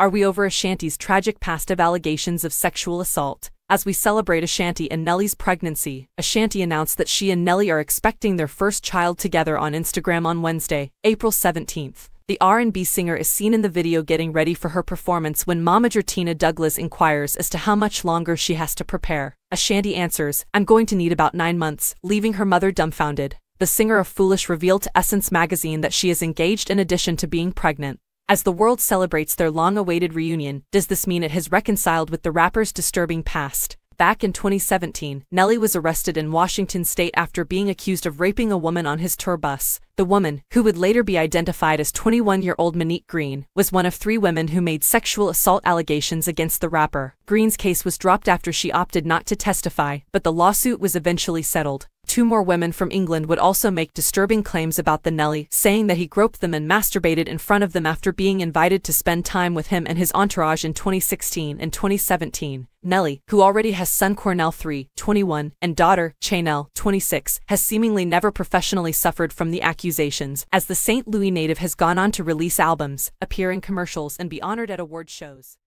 are we over Ashanti's tragic past of allegations of sexual assault? As we celebrate Ashanti and Nelly's pregnancy, Ashanti announced that she and Nelly are expecting their first child together on Instagram on Wednesday, April 17th. The R&B singer is seen in the video getting ready for her performance when momager Tina Douglas inquires as to how much longer she has to prepare. Ashanti answers, I'm going to need about nine months, leaving her mother dumbfounded. The singer of Foolish revealed to Essence magazine that she is engaged in addition to being pregnant. As the world celebrates their long-awaited reunion, does this mean it has reconciled with the rapper's disturbing past? Back in 2017, Nelly was arrested in Washington state after being accused of raping a woman on his tour bus. The woman, who would later be identified as 21-year-old Monique Green, was one of three women who made sexual assault allegations against the rapper. Green's case was dropped after she opted not to testify, but the lawsuit was eventually settled two more women from England would also make disturbing claims about the Nelly, saying that he groped them and masturbated in front of them after being invited to spend time with him and his entourage in 2016 and 2017. Nelly, who already has son Cornell 3, 21, and daughter, Chanel, 26, has seemingly never professionally suffered from the accusations, as the St. Louis native has gone on to release albums, appear in commercials, and be honored at award shows.